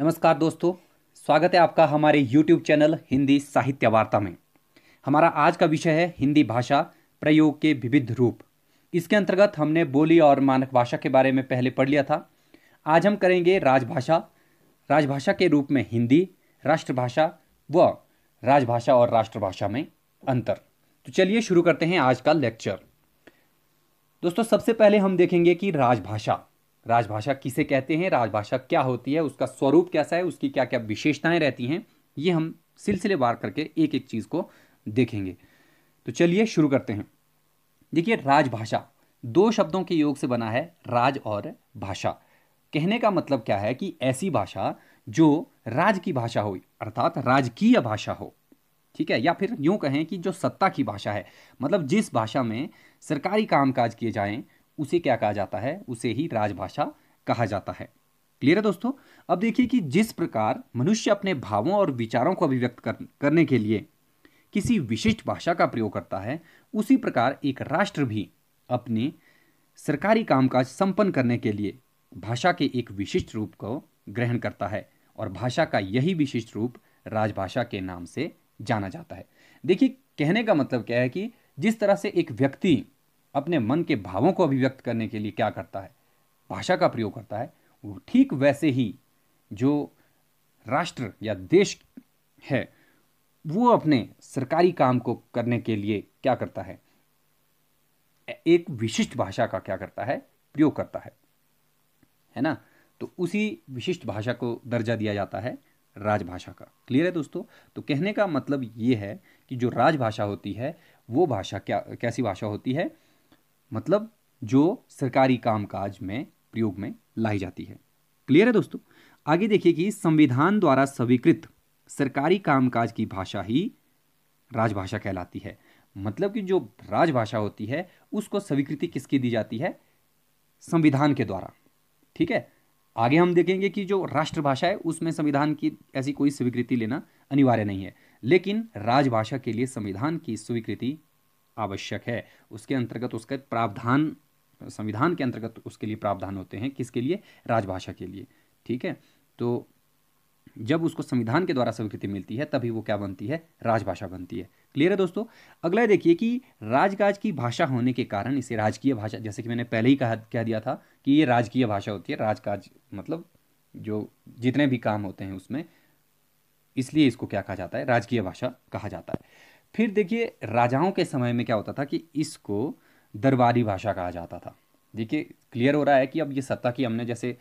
नमस्कार दोस्तों स्वागत है आपका हमारे YouTube चैनल हिंदी साहित्य वार्ता में हमारा आज का विषय है हिंदी भाषा प्रयोग के विविध रूप इसके अंतर्गत हमने बोली और मानक भाषा के बारे में पहले पढ़ लिया था आज हम करेंगे राजभाषा राजभाषा के रूप में हिंदी राष्ट्रभाषा व राजभाषा और राष्ट्रभाषा में अंतर तो चलिए शुरू करते हैं आज का लेक्चर दोस्तों सबसे पहले हम देखेंगे कि राजभाषा राजभाषा किसे कहते हैं राजभाषा क्या होती है उसका स्वरूप कैसा है उसकी क्या क्या विशेषताएं रहती हैं ये हम सिलसिलेवार करके एक एक चीज़ को देखेंगे तो चलिए शुरू करते हैं देखिए राजभाषा दो शब्दों के योग से बना है राज और भाषा कहने का मतलब क्या है कि ऐसी भाषा जो राज की भाषा हो अर्थात राजकीय भाषा हो ठीक है या फिर यूं कहें कि जो सत्ता की भाषा है मतलब जिस भाषा में सरकारी कामकाज किए जाएं उसे क्या कहा जाता है उसे ही राजभाषा कहा जाता है क्लियर है दोस्तों अब देखिए कि जिस प्रकार मनुष्य अपने भावों और विचारों को अभिव्यक्त कर, करने के लिए किसी विशिष्ट भाषा का प्रयोग करता है उसी प्रकार एक राष्ट्र भी अपने सरकारी कामकाज संपन्न करने के लिए भाषा के एक विशिष्ट रूप को ग्रहण करता है और भाषा का यही विशिष्ट रूप राजभाषा के नाम से जाना जाता है देखिए कहने का मतलब क्या है कि जिस तरह से एक व्यक्ति अपने मन के भावों को अभिव्यक्त करने के लिए क्या करता है भाषा का प्रयोग करता है वो ठीक वैसे ही जो राष्ट्र या देश है वो अपने सरकारी काम को करने के लिए क्या करता है एक विशिष्ट भाषा का क्या करता है प्रयोग करता है है ना तो उसी विशिष्ट भाषा को दर्जा दिया जाता है राजभाषा का क्लियर है दोस्तों तो कहने का मतलब ये है कि जो राजभाषा होती है वो भाषा क्या कैसी भाषा होती है मतलब जो सरकारी कामकाज में प्रयोग में लाई जाती है क्लियर है दोस्तों आगे देखिए कि संविधान द्वारा स्वीकृत सरकारी कामकाज की भाषा ही राजभाषा कहलाती है मतलब कि जो राजभाषा होती है उसको स्वीकृति किसकी दी जाती है संविधान के द्वारा ठीक है आगे हम देखेंगे कि जो राष्ट्रभाषा है उसमें संविधान की ऐसी कोई स्वीकृति लेना अनिवार्य नहीं है लेकिन राजभाषा के लिए संविधान की स्वीकृति आवश्यक है उसके अंतर्गत उसके प्रावधान संविधान के अंतर्गत उसके लिए प्रावधान होते हैं किसके लिए राजभाषा के लिए ठीक है तो जब उसको संविधान के द्वारा स्वीकृति मिलती है तभी वो क्या बनती है राजभाषा बनती है क्लियर है दोस्तों अगला देखिए कि राजकाज की भाषा होने के कारण इसे राजकीय भाषा जैसे कि मैंने पहले ही कहा कह दिया था कि ये राजकीय भाषा होती है राजकाज मतलब जो जितने भी काम होते हैं उसमें इसलिए इसको क्या कहा जाता है राजकीय भाषा कहा जाता है फिर देखिए राजाओं के समय में क्या होता था कि इसको दरबारी भाषा कहा जाता था देखिए क्लियर हो रहा है कि अब ये सत्ता की हमने जैसे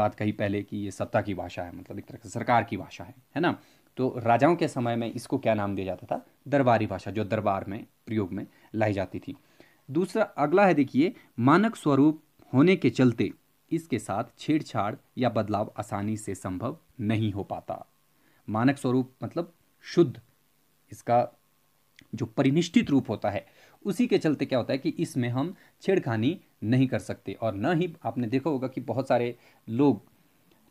बात कही पहले कि ये सत्ता की भाषा है मतलब एक तरह से सरकार की भाषा है है ना तो राजाओं के समय में इसको क्या नाम दिया जाता था दरबारी भाषा जो दरबार में प्रयोग में लाई जाती थी दूसरा अगला है देखिए मानक स्वरूप होने के चलते इसके साथ छेड़छाड़ या बदलाव आसानी से संभव नहीं हो पाता मानक स्वरूप मतलब शुद्ध इसका जो परिनिष्ठित रूप होता है उसी के चलते क्या होता है कि इसमें हम छेड़खानी नहीं कर सकते और न ही आपने देखा होगा कि बहुत सारे लोग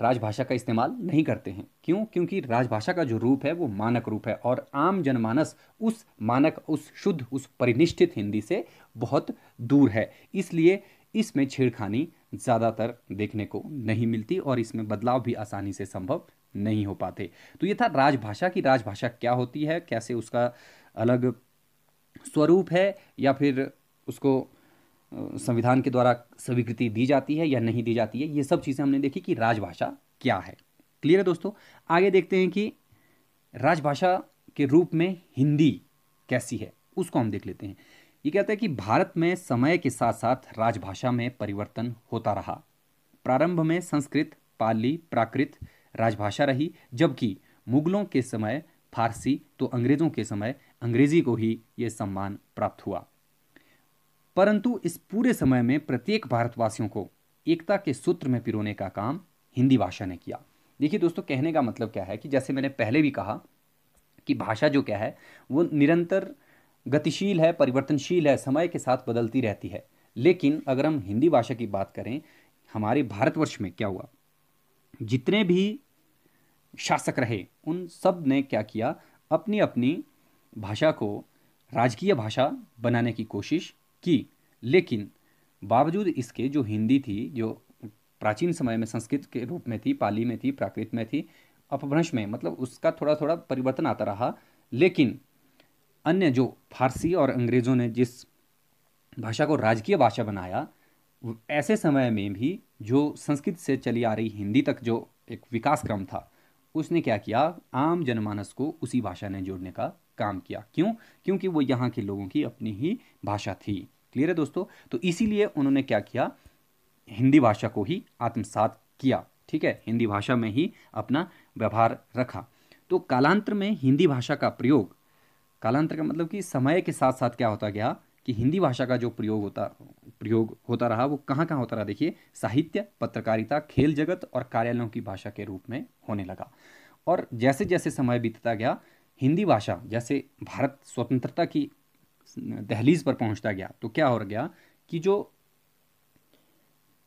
राजभाषा का इस्तेमाल नहीं करते हैं क्यों क्योंकि राजभाषा का जो रूप है वो मानक रूप है और आम जनमानस उस मानक उस शुद्ध उस परिनिष्ठित हिंदी से बहुत दूर है इसलिए इसमें छेड़खानी ज़्यादातर देखने को नहीं मिलती और इसमें बदलाव भी आसानी से संभव नहीं हो पाते तो ये था राजभाषा की राजभाषा क्या होती है कैसे उसका अलग स्वरूप है या फिर उसको संविधान के द्वारा स्वीकृति दी जाती है या नहीं दी जाती है ये सब चीज़ें हमने देखी कि राजभाषा क्या है क्लियर है दोस्तों आगे देखते हैं कि राजभाषा के रूप में हिंदी कैसी है उसको हम देख लेते हैं ये कहता है कि भारत में समय के साथ साथ राजभाषा में परिवर्तन होता रहा प्रारंभ में संस्कृत पाली प्राकृत राजभाषा रही जबकि मुगलों के समय फारसी तो अंग्रेज़ों के समय अंग्रेजी को ही ये सम्मान प्राप्त हुआ परंतु इस पूरे समय में प्रत्येक भारतवासियों को एकता के सूत्र में पिरोने का काम हिंदी भाषा ने किया देखिए दोस्तों कहने का मतलब क्या है कि जैसे मैंने पहले भी कहा कि भाषा जो क्या है वो निरंतर गतिशील है परिवर्तनशील है समय के साथ बदलती रहती है लेकिन अगर हम हिंदी भाषा की बात करें हमारे भारतवर्ष में क्या हुआ जितने भी शासक रहे उन सब ने क्या किया अपनी अपनी भाषा को राजकीय भाषा बनाने की कोशिश की लेकिन बावजूद इसके जो हिंदी थी जो प्राचीन समय में संस्कृत के रूप में थी पाली में थी प्राकृत में थी अपभ्रंश में मतलब उसका थोड़ा थोड़ा परिवर्तन आता रहा लेकिन अन्य जो फारसी और अंग्रेज़ों ने जिस भाषा को राजकीय भाषा बनाया ऐसे समय में भी जो संस्कृत से चली आ रही हिंदी तक जो एक विकास क्रम था उसने क्या किया आम जनमानस को उसी भाषा ने जोड़ने का काम किया क्यों क्योंकि वो यहाँ के लोगों की अपनी ही भाषा थी क्लियर है दोस्तों तो इसीलिए उन्होंने क्या किया हिंदी भाषा को ही आत्मसात किया ठीक है हिंदी भाषा में ही अपना व्यवहार रखा तो कालांतर में हिंदी भाषा का प्रयोग कालांतर का मतलब कि समय के साथ साथ क्या होता गया कि हिंदी भाषा का जो प्रयोग होता प्रयोग होता रहा वो कहाँ कहाँ होता रहा देखिए साहित्य पत्रकारिता खेल जगत और कार्यालयों की भाषा के रूप में होने लगा और जैसे जैसे समय बीतता गया हिंदी भाषा जैसे भारत स्वतंत्रता की दहलीज पर पहुंचता गया तो क्या हो गया कि जो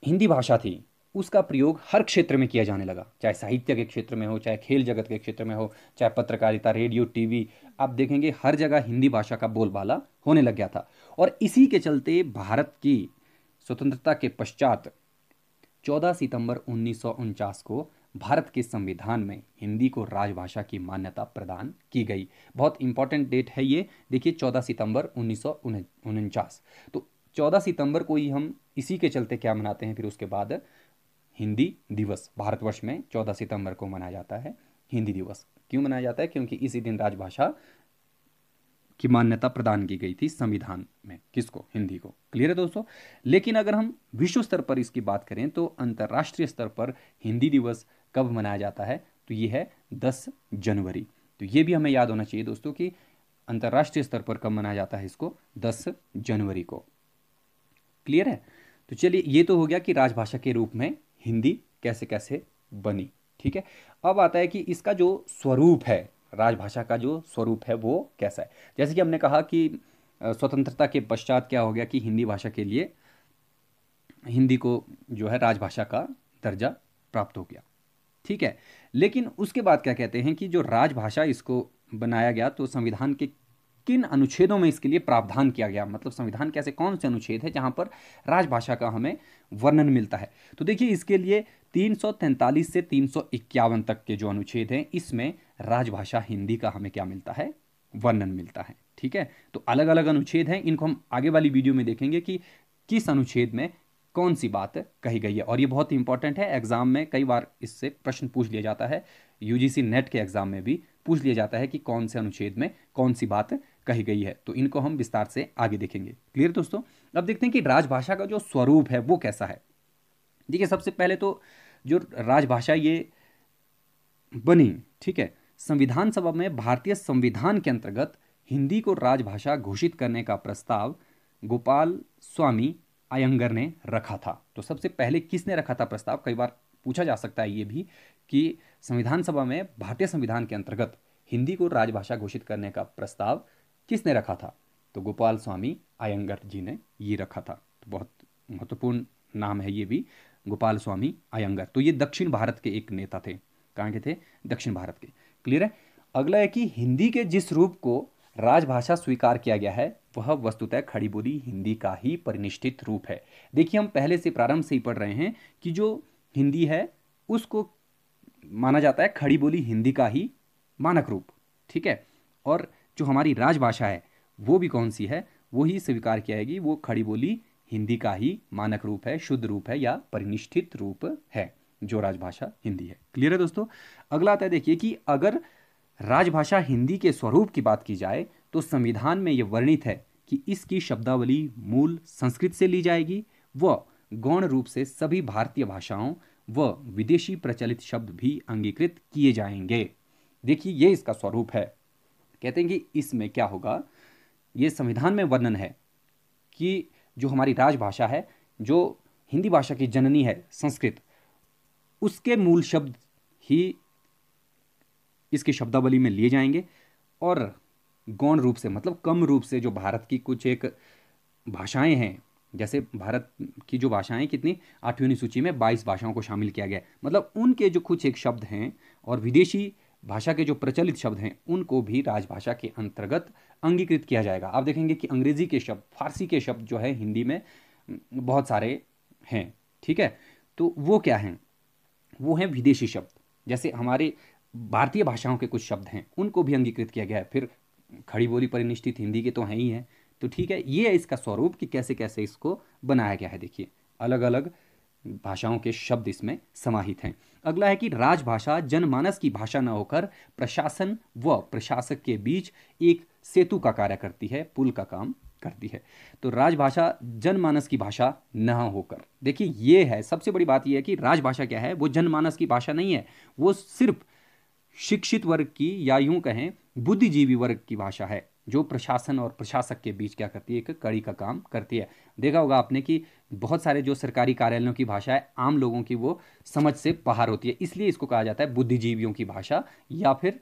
हिंदी भाषा थी उसका प्रयोग हर क्षेत्र में किया जाने लगा चाहे साहित्य के क्षेत्र में हो चाहे खेल जगत के क्षेत्र में हो चाहे पत्रकारिता रेडियो टीवी आप देखेंगे हर जगह हिंदी भाषा का बोलबाला होने लग गया था और इसी के चलते भारत की स्वतंत्रता के पश्चात 14 सितंबर उन्नीस को भारत के संविधान में हिंदी को राजभाषा की मान्यता प्रदान की गई बहुत इंपॉर्टेंट डेट है ये देखिए चौदह सितंबर उन्नीस तो चौदह सितंबर को ही हम इसी के चलते क्या मनाते हैं फिर उसके बाद हिंदी दिवस भारतवर्ष में चौदह सितंबर को मनाया जाता है हिंदी दिवस क्यों मनाया जाता है क्योंकि इसी दिन राजभाषा की मान्यता प्रदान की गई थी संविधान में किसको हिंदी को क्लियर है दोस्तों लेकिन अगर हम विश्व स्तर पर इसकी बात करें तो अंतर्राष्ट्रीय स्तर पर हिंदी दिवस कब मनाया जाता है तो ये है दस जनवरी तो ये भी हमें याद होना चाहिए दोस्तों कि अंतर्राष्ट्रीय स्तर पर कब मनाया जाता है इसको दस जनवरी को क्लियर है तो चलिए ये तो हो गया कि राजभाषा के रूप में हिंदी कैसे कैसे बनी ठीक है अब आता है कि इसका जो स्वरूप है राजभाषा का जो स्वरूप है वो कैसा है जैसे कि हमने कहा कि स्वतंत्रता के पश्चात क्या हो गया कि हिंदी भाषा के लिए हिंदी को जो है राजभाषा का दर्जा प्राप्त हो गया ठीक है लेकिन उसके बाद क्या कहते हैं कि जो राजभाषा इसको बनाया गया तो संविधान के किन अनुच्छेदों में इसके लिए प्रावधान किया गया मतलब संविधान के ऐसे कौन से अनुच्छेद है जहाँ पर राजभाषा का हमें वर्णन मिलता है तो देखिए इसके लिए तीन से तीन तक के जो अनुच्छेद हैं इसमें राजभाषा हिंदी का हमें क्या मिलता है वर्णन मिलता है ठीक है तो अलग अलग अनुच्छेद हैं इनको हम आगे वाली वीडियो में देखेंगे कि किस अनुच्छेद में कौन सी बात कही गई है और ये बहुत ही इंपॉर्टेंट है एग्ज़ाम में कई बार इससे प्रश्न पूछ लिया जाता है यूजीसी नेट के एग्ज़ाम में भी पूछ लिया जाता है कि कौन से अनुच्छेद में कौन सी बात कही गई है तो इनको हम विस्तार से आगे देखेंगे क्लियर दोस्तों अब देखते हैं कि राजभाषा का जो स्वरूप है वो कैसा है देखिए सबसे पहले तो जो राजभाषा ये बनी ठीक है संविधान सभा में भारतीय संविधान के अंतर्गत हिंदी को राजभाषा घोषित करने का प्रस्ताव गोपाल स्वामी आयंगर ने रखा था तो सबसे पहले किसने रखा था प्रस्ताव कई बार पूछा जा सकता है ये भी कि संविधान सभा में भारतीय संविधान के अंतर्गत हिंदी को राजभाषा घोषित करने का प्रस्ताव किसने रखा था तो गोपाल स्वामी आयंगर जी ने ये रखा था तो बहुत महत्वपूर्ण नाम है ये भी गोपाल स्वामी आयंगर तो ये दक्षिण भारत के एक नेता थे कहाँ के थे दक्षिण भारत के क्लियर है अगला है कि हिंदी के जिस रूप को राजभाषा स्वीकार किया गया है वह वस्तुतः खड़ी बोली हिंदी का ही परिनिष्ठित रूप है देखिए हम पहले से प्रारंभ से ही पढ़ रहे हैं कि जो हिंदी है उसको माना जाता है खड़ी बोली हिंदी का ही मानक रूप ठीक है और जो हमारी राजभाषा है वो भी कौन सी है वो ही स्वीकार किया जाएगी वो खड़ी बोली हिंदी का ही मानक रूप है शुद्ध रूप है या परिनिष्ठित रूप है जो राजभाषा हिंदी है क्लियर है दोस्तों अगला आता है देखिए कि अगर राजभाषा हिंदी के स्वरूप की बात की जाए तो संविधान में यह वर्णित है कि इसकी शब्दावली मूल संस्कृत से ली जाएगी व गौण रूप से सभी भारतीय भाषाओं व विदेशी प्रचलित शब्द भी अंगीकृत किए जाएंगे देखिए ये इसका स्वरूप है कहते हैं कि इसमें क्या होगा ये संविधान में वर्णन है कि जो हमारी राजभाषा है जो हिंदी भाषा की जननी है संस्कृत उसके मूल शब्द ही इसकी शब्दावली में लिए जाएंगे और गौण रूप से मतलब कम रूप से जो भारत की कुछ एक भाषाएं हैं जैसे भारत की जो भाषाएं कितनी आठवीं सूची में बाईस भाषाओं को शामिल किया गया मतलब उनके जो कुछ एक शब्द हैं और विदेशी भाषा के जो प्रचलित शब्द हैं उनको भी राजभाषा के अंतर्गत अंगीकृत किया जाएगा आप देखेंगे कि अंग्रेजी के शब्द फारसी के शब्द जो है हिंदी में बहुत सारे हैं ठीक है तो वो क्या हैं वो हैं विदेशी शब्द जैसे हमारे भारतीय भाषाओं के कुछ शब्द हैं उनको भी अंगीकृत किया गया है फिर खड़ी बोली परिनिष्ठित हिंदी के तो हैं ही हैं तो ठीक है ये है इसका स्वरूप कि कैसे कैसे इसको बनाया गया है देखिए अलग अलग भाषाओं के शब्द इसमें समाहित हैं अगला है कि राजभाषा जनमानस की भाषा न होकर प्रशासन व प्रशासक के बीच एक सेतु का कार्य करती है पुल का काम करती है तो राजभाषा जनमानस की भाषा न होकर देखिए ये है सबसे बड़ी बात यह है कि राजभाषा क्या है वो जनमानस की भाषा नहीं है वो सिर्फ शिक्षित वर्ग की या यूं कहें बुद्धिजीवी वर्ग की भाषा है जो प्रशासन और प्रशासक के बीच क्या करती है एक कड़ी का काम करती है देखा होगा आपने कि बहुत सारे जो सरकारी कार्यालयों की भाषा है आम लोगों की वो समझ से बाहर होती है इसलिए इसको कहा जाता है बुद्धिजीवियों की भाषा या फिर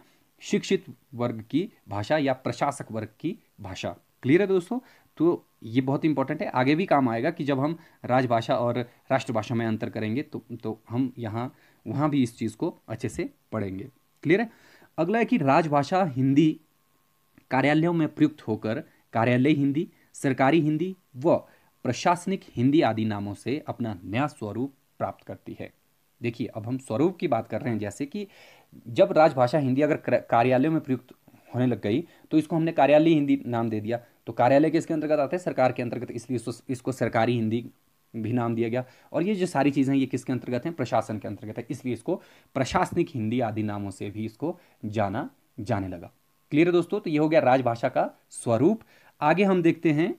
शिक्षित वर्ग की भाषा या प्रशासक वर्ग की भाषा क्लियर है दोस्तों तो ये बहुत इंपॉर्टेंट है आगे भी काम आएगा कि जब हम राजभाषा और राष्ट्रभाषा में अंतर करेंगे तो तो हम यहाँ वहाँ भी इस चीज़ को अच्छे से पढ़ेंगे क्लियर है अगला है कि राजभाषा हिंदी कार्यालयों में प्रयुक्त होकर कार्यालय हिंदी सरकारी हिंदी व प्रशासनिक हिंदी आदि नामों से अपना नया स्वरूप प्राप्त करती है देखिए अब हम स्वरूप की बात कर रहे हैं जैसे कि जब राजभाषा हिंदी अगर कार्यालयों में प्रयुक्त होने लग गई तो इसको हमने कार्यालय हिंदी नाम दे दिया तो कार्यालय के इसके अंतर्गत आता है सरकार के अंतर्गत इसलिए इसको सरकारी हिंदी भी नाम दिया गया और ये जो सारी चीज़ें ये किसके अंतर्गत हैं प्रशासन के अंतर्गत है इसलिए इसको प्रशासनिक हिंदी आदि नामों से भी इसको जाना जाने लगा क्लियर है दोस्तों तो ये हो गया राजभाषा का स्वरूप आगे हम देखते हैं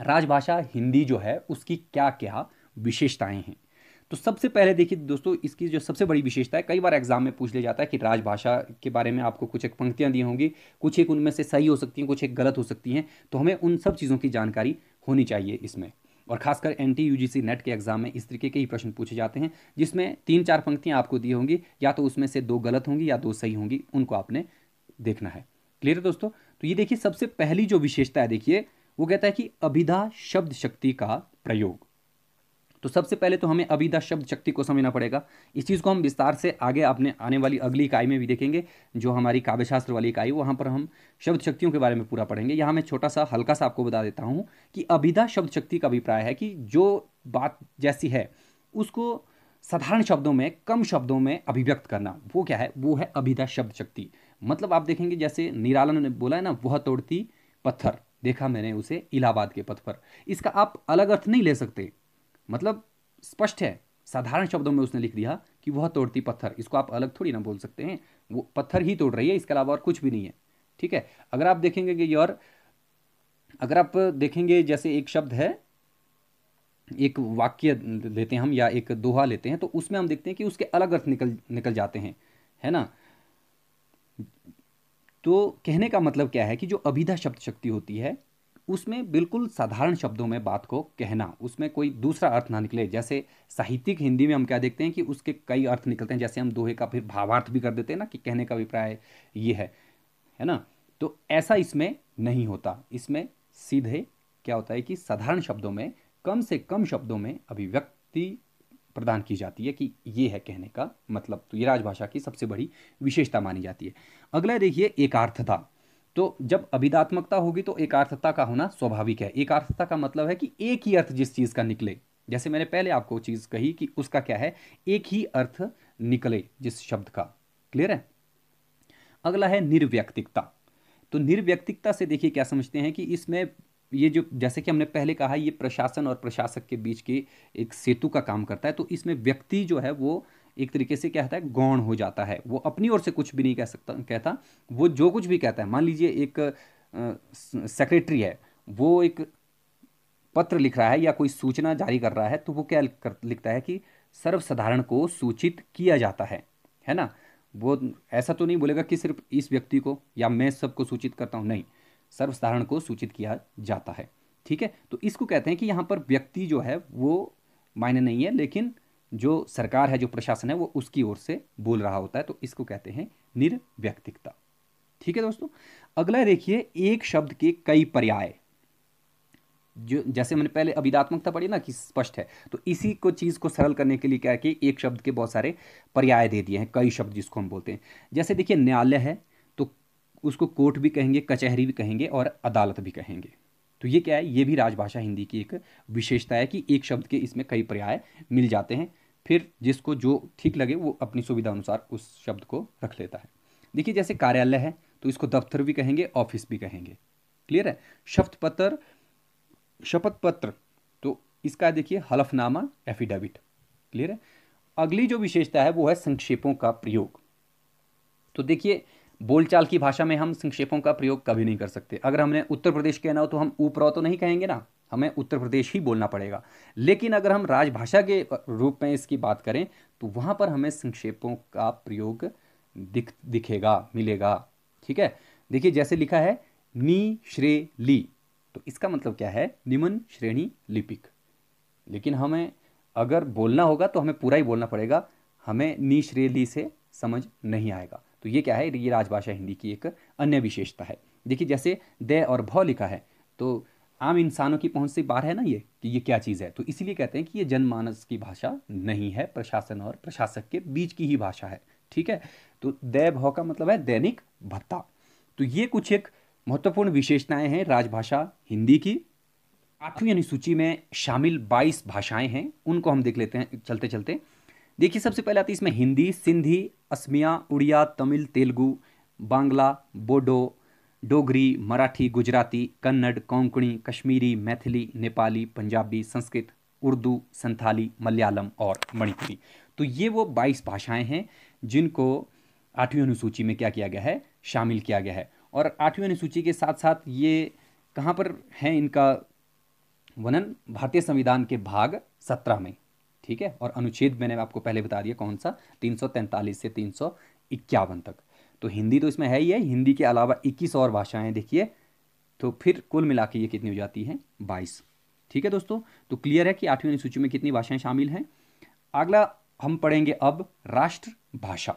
राजभाषा हिंदी जो है उसकी क्या क्या विशेषताएं हैं तो सबसे पहले देखिए दोस्तों इसकी जो सबसे बड़ी विशेषता है कई बार एग्जाम में पूछ लिया जाता है कि राजभाषा के बारे में आपको कुछ एक पंक्तियां दी होंगी कुछ एक उनमें से सही हो सकती हैं कुछ एक गलत हो सकती हैं तो हमें उन सब चीज़ों की जानकारी होनी चाहिए इसमें और खासकर एन टी नेट के एग्जाम में इस तरीके के ही प्रश्न पूछे जाते हैं जिसमें तीन चार पंक्तियां आपको दी होंगी या तो उसमें से दो गलत होंगी या दो सही होंगी उनको आपने देखना है क्लियर है दोस्तों तो ये देखिए सबसे पहली जो विशेषता है देखिए वो कहता है कि अभिधा शब्द शक्ति का प्रयोग तो सबसे पहले तो हमें अविदा शब्द शक्ति को समझना पड़ेगा इस चीज़ को हम विस्तार से आगे अपने आने वाली अगली इकाई में भी देखेंगे जो हमारी काव्यशास्त्र वाली इकाई वहाँ पर हम शब्द शक्तियों के बारे में पूरा पढ़ेंगे यहाँ मैं छोटा सा हल्का सा आपको बता देता हूँ कि अभिधा शब्द शक्ति का अभिप्राय है कि जो बात जैसी है उसको साधारण शब्दों में कम शब्दों में अभिव्यक्त करना वो क्या है वो है अभिधा शब्द शक्ति मतलब आप देखेंगे जैसे निरालन ने बोला है ना वह तोड़ती पत्थर देखा मैंने उसे इलाहाबाद के पथ पर इसका आप अलग अर्थ नहीं ले सकते मतलब स्पष्ट है साधारण शब्दों में उसने लिख दिया कि वह तोड़ती पत्थर इसको आप अलग थोड़ी ना बोल सकते हैं वो पत्थर ही तोड़ रही है इसके अलावा और कुछ भी नहीं है ठीक है अगर आप देखेंगे कि और अगर आप देखेंगे जैसे एक शब्द है एक वाक्य लेते हैं हम या एक दोहा लेते हैं तो उसमें हम देखते हैं कि उसके अलग अर्थ निकल निकल जाते हैं है ना तो कहने का मतलब क्या है कि जो अभिधा शब्द शक्ति होती है उसमें बिल्कुल साधारण शब्दों में बात को कहना उसमें कोई दूसरा अर्थ ना निकले जैसे साहित्यिक हिंदी में हम क्या देखते हैं कि उसके कई अर्थ निकलते हैं जैसे हम दोहे का फिर भावार्थ भी कर देते हैं ना कि कहने का अभिप्राय ये है है ना तो ऐसा इसमें नहीं होता इसमें सीधे क्या होता है कि साधारण शब्दों में कम से कम शब्दों में अभिव्यक्ति प्रदान की जाती है कि ये है कहने का मतलब तो ये राजभाषा की सबसे बड़ी विशेषता मानी जाती है अगला देखिए एकार्थता तो जब अभिदात्मकता होगी तो एकार्थता का होना स्वाभाविक है एकार्थता का मतलब है कि एक ही अर्थ जिस चीज़ का निकले जैसे मैंने पहले आपको चीज़ कही कि उसका क्या है एक ही अर्थ निकले जिस शब्द का क्लियर है अगला है निर्व्यक्तिकता तो निर्व्यक्तिकता से देखिए क्या समझते हैं कि इसमें ये जो जैसे कि हमने पहले कहा ये प्रशासन और प्रशासक के बीच के एक सेतु का काम करता है तो इसमें व्यक्ति जो है वो एक तरीके से क्या होता है गौण हो जाता है वो अपनी ओर से कुछ भी नहीं कह सकता कहता वो जो कुछ भी कहता है मान लीजिए एक सेक्रेटरी है वो एक पत्र लिख रहा है या कोई सूचना जारी कर रहा है तो वो क्या कर, लिखता है कि सर्वसाधारण को सूचित किया जाता है है ना वो ऐसा तो नहीं बोलेगा कि सिर्फ इस व्यक्ति को या मैं सबको सूचित करता हूँ नहीं सर्वसाधारण को सूचित किया जाता है ठीक है तो इसको कहते हैं कि यहाँ पर व्यक्ति जो है वो मायने नहीं है लेकिन जो सरकार है जो प्रशासन है वो उसकी ओर से बोल रहा होता है तो इसको कहते हैं निर्व्यक्तिकता ठीक है दोस्तों अगला देखिए एक शब्द के कई पर्याय जो जैसे मैंने पहले अभिदात्मकता पढ़ी ना कि स्पष्ट है तो इसी को चीज़ को सरल करने के लिए क्या है कि एक शब्द के बहुत सारे पर्याय दे दिए हैं कई शब्द जिसको हम बोलते हैं जैसे देखिए न्यायालय है तो उसको कोर्ट भी कहेंगे कचहरी भी कहेंगे और अदालत भी कहेंगे तो ये क्या है ये भी राजभाषा हिंदी की एक विशेषता है कि एक शब्द के इसमें कई पर्याय मिल जाते हैं फिर जिसको जो ठीक लगे वो अपनी सुविधा अनुसार उस शब्द को रख लेता है देखिए जैसे कार्यालय है तो इसको दफ्तर भी कहेंगे ऑफिस भी कहेंगे क्लियर है शपथ पत्र शपथ पत्र तो इसका देखिए हलफनामा एफिडेविट क्लियर है अगली जो विशेषता है वो है संक्षेपों का प्रयोग तो देखिए बोलचाल की भाषा में हम संक्षेपों का प्रयोग कभी नहीं कर सकते अगर हमने उत्तर प्रदेश कहना हो तो हम ऊपर तो नहीं कहेंगे ना हमें उत्तर प्रदेश ही बोलना पड़ेगा लेकिन अगर हम राजभाषा के रूप में इसकी बात करें तो वहाँ पर हमें संक्षेपों का प्रयोग दिख दिखेगा मिलेगा ठीक है देखिए जैसे लिखा है नी श्रे ली तो इसका मतलब क्या है निमन श्रेणी लिपिक लेकिन हमें अगर बोलना होगा तो हमें पूरा ही बोलना पड़ेगा हमें नी श्रे ली से समझ नहीं आएगा तो ये क्या है ये राजभाषा हिंदी की एक अन्य विशेषता है देखिए जैसे दे और भ लिखा है तो आम इंसानों की पहुंच से बाहर है ना ये कि ये क्या चीज़ है तो इसीलिए कहते हैं कि ये जनमानस की भाषा नहीं है प्रशासन और प्रशासक के बीच की ही भाषा है ठीक है तो दै भौ का मतलब है दैनिक भत्ता तो ये कुछ एक महत्वपूर्ण विशेषताएं हैं राजभाषा हिंदी की आठवीं अनुसूची में शामिल 22 भाषाएं हैं उनको हम देख लेते हैं चलते चलते देखिए सबसे पहले आती है इसमें हिंदी सिंधी असमिया उड़िया तमिल तेलुगु बांग्ला बोडो डोगरी मराठी गुजराती कन्नड़ कोंकणी कश्मीरी मैथिली नेपाली पंजाबी संस्कृत उर्दू संथाली मलयालम और मणिपुरी तो ये वो 22 भाषाएं हैं जिनको आठवीं अनुसूची में क्या किया गया है शामिल किया गया है और आठवीं अनुसूची के साथ साथ ये कहाँ पर है इनका वर्णन भारतीय संविधान के भाग सत्रह में ठीक है और अनुच्छेद मैंने आपको पहले बता दिया कौन सा 343 से तीन तक तो हिंदी तो इसमें है ही है हिंदी के अलावा इक्कीस और भाषाएँ देखिए तो फिर कुल मिला के ये कितनी हो जाती हैं बाईस ठीक है दोस्तों तो क्लियर है कि आठवीं अनुसूची में कितनी भाषाएं शामिल हैं अगला हम पढ़ेंगे अब राष्ट्रभाषा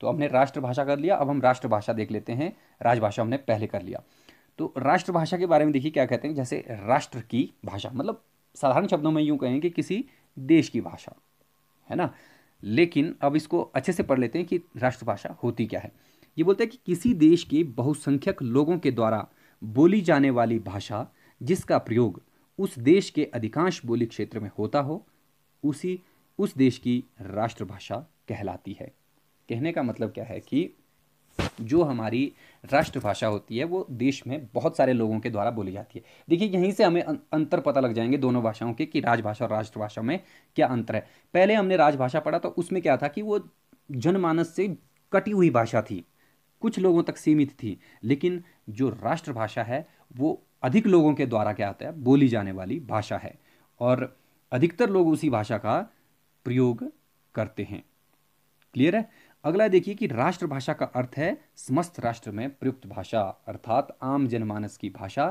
तो हमने राष्ट्रभाषा कर लिया अब हम राष्ट्रभाषा देख लेते हैं राजभाषा हमने पहले कर लिया तो राष्ट्रभाषा के बारे में देखिए क्या कहते हैं जैसे राष्ट्र की भाषा मतलब साधारण शब्दों में यूं कहें कि किसी देश की भाषा है ना लेकिन अब इसको अच्छे से पढ़ लेते हैं कि राष्ट्रभाषा होती क्या है ये बोलते हैं कि किसी देश के बहुसंख्यक लोगों के द्वारा बोली जाने वाली भाषा जिसका प्रयोग उस देश के अधिकांश बोली क्षेत्र में होता हो उसी उस देश की राष्ट्रभाषा कहलाती है कहने का मतलब क्या है कि जो हमारी राष्ट्रभाषा होती है वो देश में बहुत सारे लोगों के द्वारा बोली जाती है देखिए यहीं से हमें अं-, अंतर पता लग जाएंगे दोनों भाषाओं के कि राजभाषा और राष्ट्रभाषा में क्या अंतर है पहले हमने राजभाषा पढ़ा तो उसमें क्या था कि वो जनमानस से कटी हुई भाषा थी कुछ लोगों तक सीमित थी लेकिन जो राष्ट्रभाषा है वो अधिक लोगों के द्वारा क्या होता है बोली जाने वाली भाषा है और अधिकतर लोग उसी भाषा का प्रयोग करते हैं क्लियर है अगला देखिए कि राष्ट्रभाषा का अर्थ है समस्त राष्ट्र में प्रयुक्त भाषा अर्थात आम जनमानस की भाषा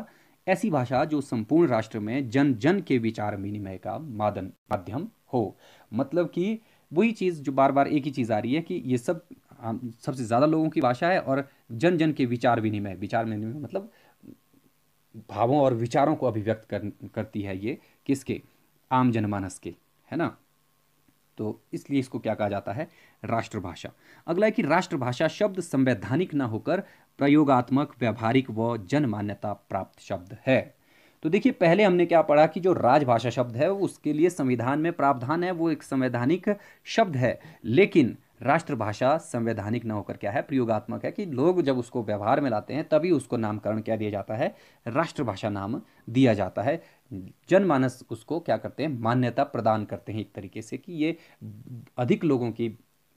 ऐसी भाषा जो संपूर्ण राष्ट्र में जन जन के विचार विनिमय का मादन माध्यम हो मतलब कि वही चीज़ जो बार बार एक ही चीज़ आ रही है कि ये सब सबसे ज़्यादा लोगों की भाषा है और जन जन के विचार विनिमय विचार विनिमय मतलब भावों और विचारों को अभिव्यक्त कर, करती है ये किसके आम जनमानस के है ना तो इसलिए इसको क्या कहा जाता है राष्ट्रभाषा अगला है कि राष्ट्रभाषा शब्द संवैधानिक ना होकर प्रयोगात्मक व्यवहारिक व जनमान्यता प्राप्त शब्द है तो देखिए पहले हमने क्या पढ़ा कि जो राजभाषा शब्द है उसके लिए संविधान में प्रावधान है वो एक संवैधानिक शब्द है लेकिन राष्ट्रभाषा संवैधानिक न होकर क्या है प्रयोगात्मक है कि लोग जब उसको व्यवहार में लाते हैं तभी उसको नामकरण क्या दिया जाता है राष्ट्रभाषा नाम दिया जाता है जनमानस उसको क्या करते हैं मान्यता प्रदान करते हैं एक तरीके से कि ये अधिक लोगों की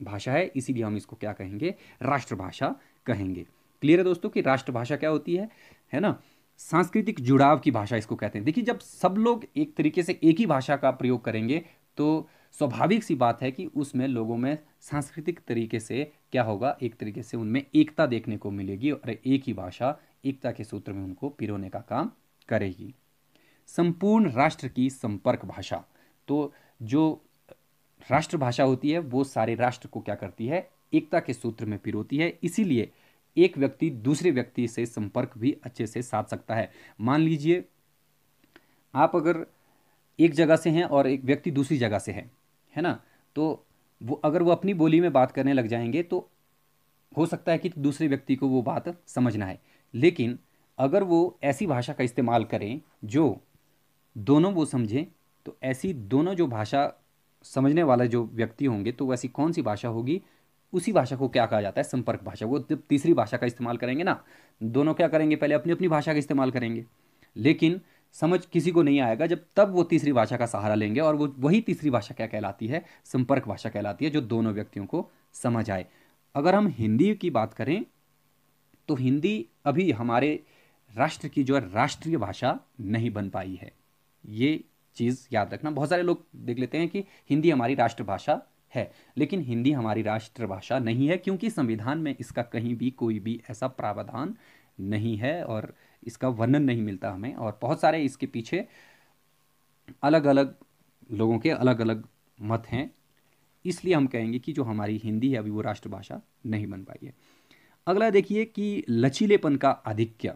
भाषा है इसीलिए हम इसको क्या कहेंगे राष्ट्रभाषा कहेंगे क्लियर है दोस्तों कि राष्ट्रभाषा क्या होती है है ना सांस्कृतिक जुड़ाव की भाषा इसको कहते हैं देखिए जब सब लोग एक तरीके से एक ही भाषा का प्रयोग करेंगे तो स्वाभाविक सी बात है कि उसमें लोगों में सांस्कृतिक तरीके से क्या होगा एक तरीके से उनमें एकता देखने को मिलेगी और एक ही भाषा एकता के सूत्र में उनको पिरोने का काम करेगी संपूर्ण राष्ट्र की संपर्क भाषा तो जो राष्ट्रभाषा होती है वो सारे राष्ट्र को क्या करती है एकता के सूत्र में पिरोती है इसीलिए एक व्यक्ति दूसरे व्यक्ति से संपर्क भी अच्छे से साध सकता है मान लीजिए आप अगर एक जगह से हैं और एक व्यक्ति दूसरी जगह से है है ना तो वो अगर वो अपनी बोली में बात करने लग जाएंगे तो हो सकता है कि दूसरे व्यक्ति को वो बात समझना है लेकिन अगर वो ऐसी भाषा का इस्तेमाल करें जो दोनों वो समझें तो ऐसी दोनों जो भाषा समझने वाले जो व्यक्ति होंगे तो वैसी कौन सी भाषा होगी उसी भाषा को क्या कहा जाता है संपर्क भाषा वो जब तीसरी भाषा का इस्तेमाल करेंगे ना दोनों क्या करेंगे पहले अपनी अपनी भाषा का इस्तेमाल करेंगे लेकिन समझ किसी को नहीं आएगा जब तब वो तीसरी भाषा का सहारा लेंगे और वो वही तीसरी भाषा क्या कहलाती है संपर्क भाषा कहलाती है जो दोनों व्यक्तियों को समझ आए अगर हम हिंदी की बात करें तो हिंदी अभी हमारे राष्ट्र की जो है राष्ट्रीय भाषा नहीं बन पाई है ये चीज़ याद रखना बहुत सारे लोग देख लेते हैं कि हिंदी हमारी राष्ट्रभाषा है लेकिन हिंदी हमारी राष्ट्रभाषा नहीं है क्योंकि संविधान में इसका कहीं भी कोई भी ऐसा प्रावधान नहीं है और इसका वर्णन नहीं मिलता हमें और बहुत सारे इसके पीछे अलग अलग लोगों के अलग अलग मत हैं इसलिए हम कहेंगे कि जो हमारी हिंदी है अभी वो राष्ट्रभाषा नहीं बन पाई है अगला देखिए कि लचीलेपन का आधिक्य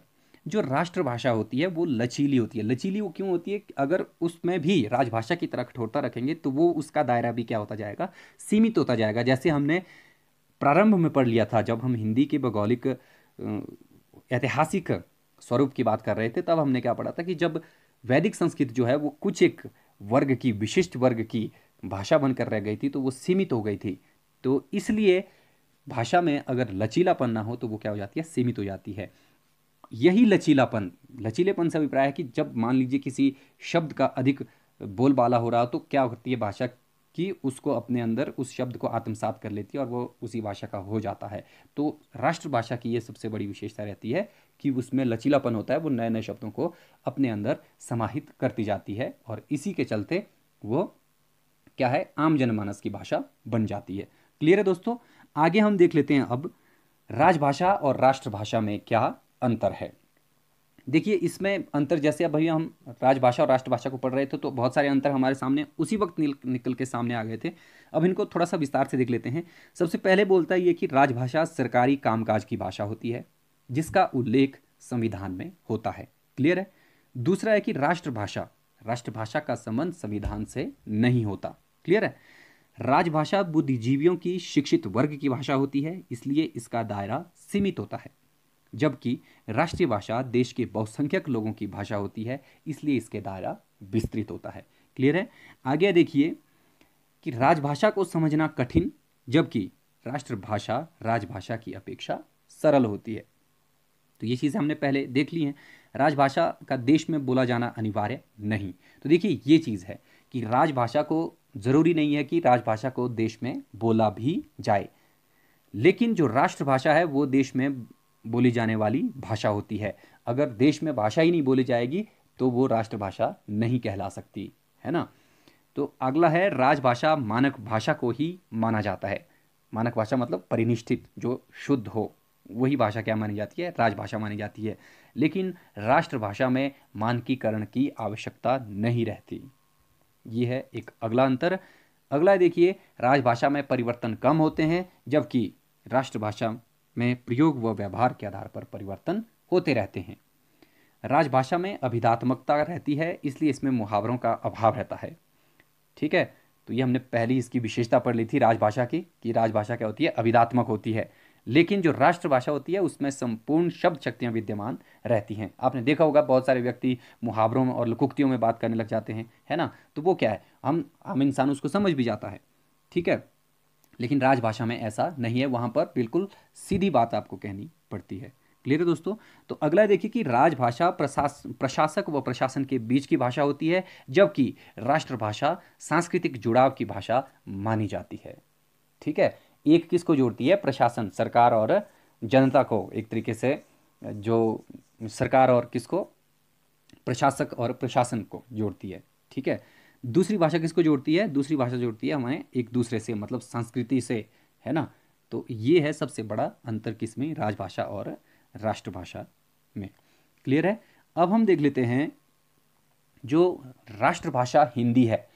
जो राष्ट्रभाषा होती है वो लचीली होती है लचीली वो क्यों होती है अगर उसमें भी राजभाषा की तरह कठोरता रखेंगे तो वो उसका दायरा भी क्या होता जाएगा सीमित होता जाएगा जैसे हमने प्रारंभ में पढ़ लिया था जब हम हिंदी के भौगोलिक ऐतिहासिक स्वरूप की बात कर रहे थे तब हमने क्या पढ़ा था कि जब वैदिक संस्कृत जो है वो कुछ एक वर्ग की विशिष्ट वर्ग की भाषा बनकर रह गई थी तो वो सीमित हो गई थी तो इसलिए भाषा में अगर लचीलापन ना हो तो वो क्या हो जाती है सीमित हो जाती है यही लचीलापन लचीलेपन से अभिप्राय है कि जब मान लीजिए किसी शब्द का अधिक बोलबाला हो रहा हो तो क्या होती है भाषा कि उसको अपने अंदर उस शब्द को आत्मसात कर लेती है और वो उसी भाषा का हो जाता है तो राष्ट्रभाषा की ये सबसे बड़ी विशेषता रहती है कि उसमें लचीलापन होता है वो नए नए शब्दों को अपने अंदर समाहित करती जाती है और इसी के चलते वो क्या है आम जनमानस की भाषा बन जाती है क्लियर है दोस्तों आगे हम देख लेते हैं अब राजभाषा और राष्ट्रभाषा में क्या अंतर है देखिए इसमें अंतर जैसे अब भैया हम राजभाषा और राष्ट्रभाषा को पढ़ रहे थे तो बहुत सारे अंतर हमारे सामने उसी वक्त निकल के सामने आ गए थे अब इनको थोड़ा सा विस्तार से देख लेते हैं सबसे पहले बोलता है ये कि राजभाषा सरकारी कामकाज की भाषा होती है जिसका उल्लेख संविधान में होता है क्लियर है दूसरा है कि राष्ट्रभाषा राष्ट्रभाषा का संबंध संविधान से नहीं होता क्लियर है राजभाषा बुद्धिजीवियों की शिक्षित वर्ग की भाषा होती है इसलिए इसका दायरा सीमित होता है जबकि राष्ट्रीय भाषा देश के बहुसंख्यक लोगों की भाषा होती है इसलिए इसके दायरा विस्तृत होता है क्लियर है आगे देखिए कि राजभाषा को समझना कठिन जबकि राष्ट्रभाषा राजभाषा की अपेक्षा सरल होती है तो ये चीज़ें हमने पहले देख ली हैं राजभाषा का देश में बोला जाना अनिवार्य नहीं तो देखिए ये चीज़ है कि राजभाषा को ज़रूरी नहीं है कि राजभाषा को देश में बोला भी जाए लेकिन जो राष्ट्रभाषा है वो देश में बोली जाने वाली भाषा होती है अगर देश में भाषा ही नहीं बोली जाएगी तो वो राष्ट्रभाषा नहीं कहला सकती है ना तो अगला है राजभाषा मानक भाषा को ही माना जाता है मानक भाषा मतलब परिनिष्ठित जो शुद्ध हो वही भाषा क्या मानी जाती है राजभाषा मानी जाती है लेकिन राष्ट्रभाषा में मानकीकरण की आवश्यकता नहीं रहती ये है एक अगला अंतर अगला देखिए राजभाषा में परिवर्तन कम होते हैं जबकि राष्ट्रभाषा में प्रयोग व व्यवहार के आधार पर परिवर्तन होते रहते हैं राजभाषा में अभिधात्मकता रहती है इसलिए इसमें मुहावरों का अभाव रहता है ठीक है तो ये हमने पहली इसकी विशेषता पढ़ ली थी राजभाषा की कि राजभाषा क्या होती है अभिधात्मक होती है लेकिन जो राष्ट्रभाषा होती है उसमें संपूर्ण शब्द शक्तियाँ विद्यमान रहती हैं आपने देखा होगा बहुत सारे व्यक्ति मुहावरों में और लुकुक्तियों में बात करने लग जाते हैं है ना तो वो क्या है हम हम इंसान उसको समझ भी जाता है ठीक है लेकिन राजभाषा में ऐसा नहीं है वहाँ पर बिल्कुल सीधी बात आपको कहनी पड़ती है क्लियर है दोस्तों तो अगला देखिए कि राजभाषा प्रशास प्रशासक व प्रशासन के बीच की भाषा होती है जबकि राष्ट्रभाषा सांस्कृतिक जुड़ाव की भाषा मानी जाती है ठीक है एक किसको जोड़ती है प्रशासन सरकार और जनता को एक तरीके से जो सरकार और किसको प्रशासक और प्रशासन को जोड़ती है ठीक है दूसरी भाषा किसको जोड़ती है दूसरी भाषा जोड़ती है हमें एक दूसरे से मतलब संस्कृति से है ना तो ये है सबसे बड़ा अंतर किसमें राजभाषा और राष्ट्रभाषा में क्लियर है अब हम देख लेते हैं जो राष्ट्रभाषा हिंदी है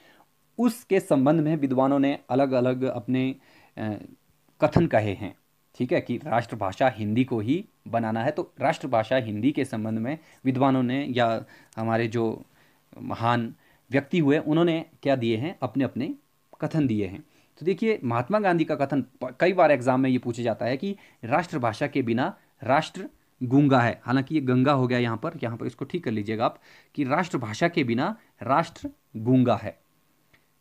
उसके संबंध में विद्वानों ने अलग अलग अपने कथन कहे हैं ठीक है कि राष्ट्रभाषा हिंदी को ही बनाना है तो राष्ट्रभाषा हिंदी के संबंध में विद्वानों ने या हमारे जो महान व्यक्ति हुए उन्होंने क्या दिए हैं अपने अपने कथन दिए हैं तो देखिए महात्मा गांधी का कथन कई बार एग्जाम में ये पूछा जाता है कि राष्ट्रभाषा के बिना राष्ट्र गूंगा है हालांकि ये गंगा हो गया यहाँ पर यहाँ पर इसको ठीक कर लीजिएगा आप कि राष्ट्रभाषा के बिना राष्ट्र गूंगा है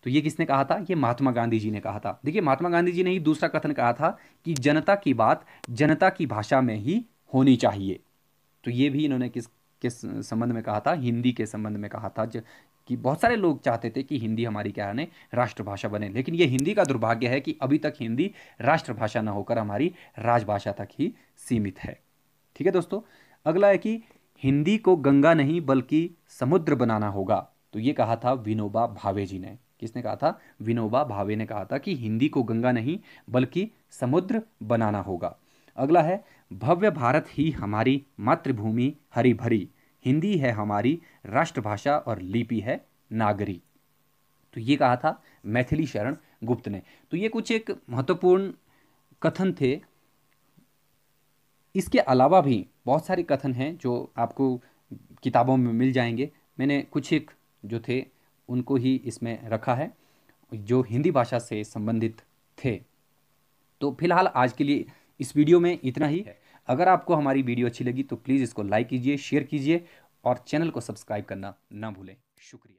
तो ये किसने कहा था ये महात्मा गांधी जी ने कहा था देखिए महात्मा गांधी जी ने ही दूसरा कथन कहा था कि जनता की बात जनता की भाषा में ही होनी चाहिए तो ये भी इन्होंने किस किस संबंध में कहा था हिंदी के संबंध में कहा था कि बहुत सारे लोग चाहते थे कि हिंदी हमारी क्या है राष्ट्रभाषा बने लेकिन ये हिंदी का दुर्भाग्य है कि अभी तक हिंदी राष्ट्रभाषा ना होकर हमारी राजभाषा तक ही सीमित है ठीक है दोस्तों अगला है कि हिंदी को गंगा नहीं बल्कि समुद्र बनाना होगा तो ये कहा था विनोबा भावे जी ने किसने कहा था विनोबा भावे ने कहा था कि हिंदी को गंगा नहीं बल्कि समुद्र बनाना होगा अगला है भव्य भारत ही हमारी मातृभूमि हरी भरी हिंदी है हमारी राष्ट्रभाषा और लिपि है नागरी तो ये कहा था मैथिली शरण गुप्त ने तो ये कुछ एक महत्वपूर्ण कथन थे इसके अलावा भी बहुत सारे कथन हैं जो आपको किताबों में मिल जाएंगे मैंने कुछ एक जो थे उनको ही इसमें रखा है जो हिंदी भाषा से संबंधित थे तो फिलहाल आज के लिए इस वीडियो में इतना ही है अगर आपको हमारी वीडियो अच्छी लगी तो प्लीज़ इसको लाइक कीजिए शेयर कीजिए और चैनल को सब्सक्राइब करना ना भूलें शुक्रिया